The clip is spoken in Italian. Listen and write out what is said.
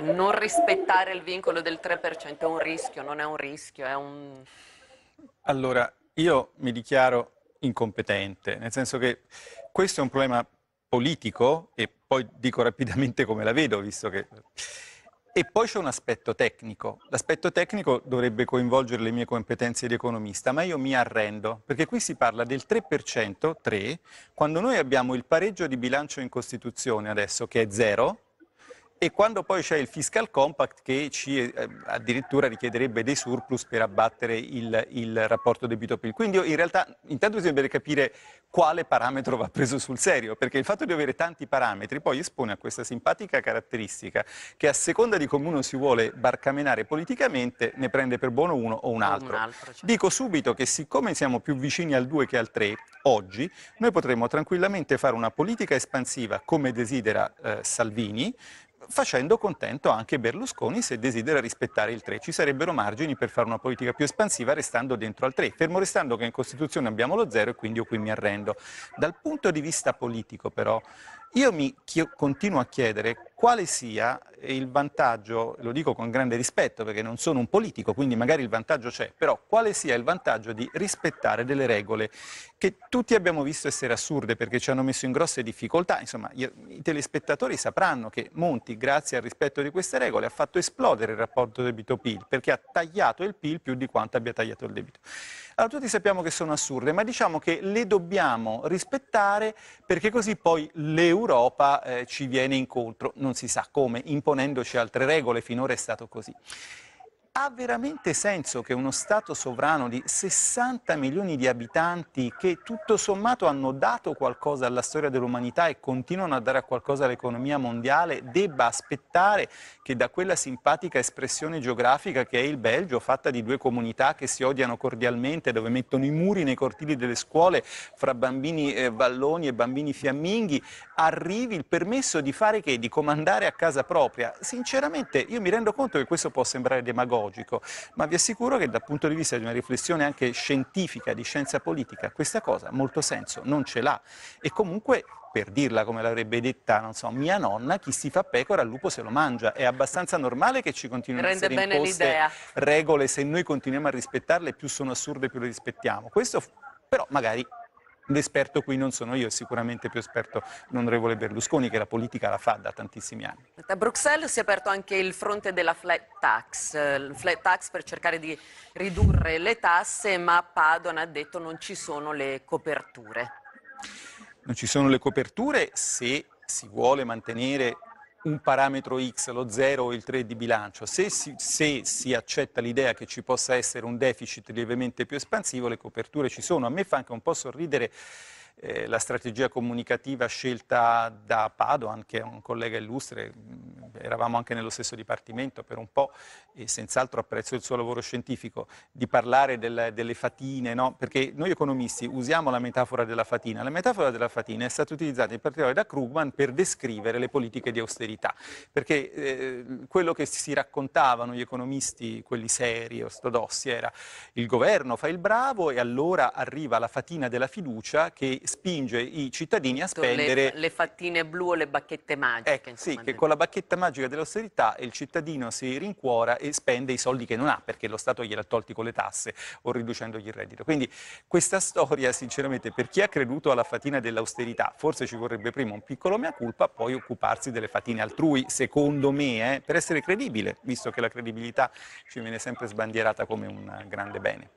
non rispettare il vincolo del 3% è un rischio, non è un rischio, è un... Allora, io mi dichiaro incompetente, nel senso che questo è un problema politico e poi dico rapidamente come la vedo, visto che... E poi c'è un aspetto tecnico. L'aspetto tecnico dovrebbe coinvolgere le mie competenze di economista, ma io mi arrendo, perché qui si parla del 3%, 3, quando noi abbiamo il pareggio di bilancio in Costituzione adesso che è zero, e quando poi c'è il fiscal compact che ci eh, addirittura richiederebbe dei surplus per abbattere il, il rapporto debito-PIL. Quindi in realtà intanto bisogna capire quale parametro va preso sul serio, perché il fatto di avere tanti parametri poi espone a questa simpatica caratteristica che a seconda di come uno si vuole barcamenare politicamente ne prende per buono uno o un altro. Un altro cioè. Dico subito che siccome siamo più vicini al 2 che al 3 oggi, noi potremmo tranquillamente fare una politica espansiva come desidera eh, Salvini, facendo contento anche Berlusconi se desidera rispettare il 3. Ci sarebbero margini per fare una politica più espansiva restando dentro al 3, fermo restando che in Costituzione abbiamo lo 0 e quindi io qui mi arrendo. Dal punto di vista politico però io mi chio, continuo a chiedere quale sia il vantaggio, lo dico con grande rispetto perché non sono un politico, quindi magari il vantaggio c'è, però quale sia il vantaggio di rispettare delle regole che tutti abbiamo visto essere assurde perché ci hanno messo in grosse difficoltà. Insomma, io, i telespettatori sapranno che Monti, grazie al rispetto di queste regole, ha fatto esplodere il rapporto debito-PIL perché ha tagliato il PIL più di quanto abbia tagliato il debito. Allora, tutti sappiamo che sono assurde, ma diciamo che le dobbiamo rispettare perché così poi l'Europa eh, ci viene incontro, non si sa come, imponendoci altre regole, finora è stato così. Ha veramente senso che uno Stato sovrano di 60 milioni di abitanti che tutto sommato hanno dato qualcosa alla storia dell'umanità e continuano a dare qualcosa all'economia mondiale debba aspettare che da quella simpatica espressione geografica che è il Belgio, fatta di due comunità che si odiano cordialmente, dove mettono i muri nei cortili delle scuole fra bambini eh, valloni e bambini fiamminghi, arrivi il permesso di fare che? Di comandare a casa propria. Sinceramente io mi rendo conto che questo può sembrare demagogico ideologico, ma vi assicuro che dal punto di vista di una riflessione anche scientifica, di scienza politica, questa cosa molto senso non ce l'ha e comunque per dirla come l'avrebbe detta, non so, mia nonna, chi si fa pecora al lupo se lo mangia. È abbastanza normale che ci continuino a essere imposte regole, se noi continuiamo a rispettarle più sono assurde più le rispettiamo. Questo però magari l'esperto qui non sono io, è sicuramente più esperto l'onorevole Berlusconi che la politica la fa da tantissimi anni. A Bruxelles si è aperto anche il fronte della flat tax, eh, il flat tax per cercare di ridurre le tasse, ma Padoan ha detto non ci sono le coperture. Non ci sono le coperture se si vuole mantenere un parametro X, lo 0 o il 3 di bilancio. Se si, se si accetta l'idea che ci possa essere un deficit lievemente più espansivo, le coperture ci sono. A me fa anche un po' sorridere eh, la strategia comunicativa scelta da Padoan, che è un collega illustre, eravamo anche nello stesso dipartimento per un po' e senz'altro apprezzo il suo lavoro scientifico, di parlare del, delle fatine, no? perché noi economisti usiamo la metafora della fatina. La metafora della fatina è stata utilizzata in particolare da Krugman per descrivere le politiche di austerità, perché eh, quello che si raccontavano gli economisti, quelli seri, ortodossi, era il governo fa il bravo e allora arriva la fatina della fiducia che spinge i cittadini a spendere... Le, le fattine blu o le bacchette magiche. Eh, insomma, sì, che con la bacchetta magica magica dell'austerità il cittadino si rincuora e spende i soldi che non ha perché lo Stato gliel'ha tolti con le tasse o riducendogli il reddito. Quindi questa storia, sinceramente, per chi ha creduto alla fatina dell'austerità, forse ci vorrebbe prima un piccolo mea culpa, poi occuparsi delle fatine altrui, secondo me, eh, per essere credibile, visto che la credibilità ci viene sempre sbandierata come un grande bene.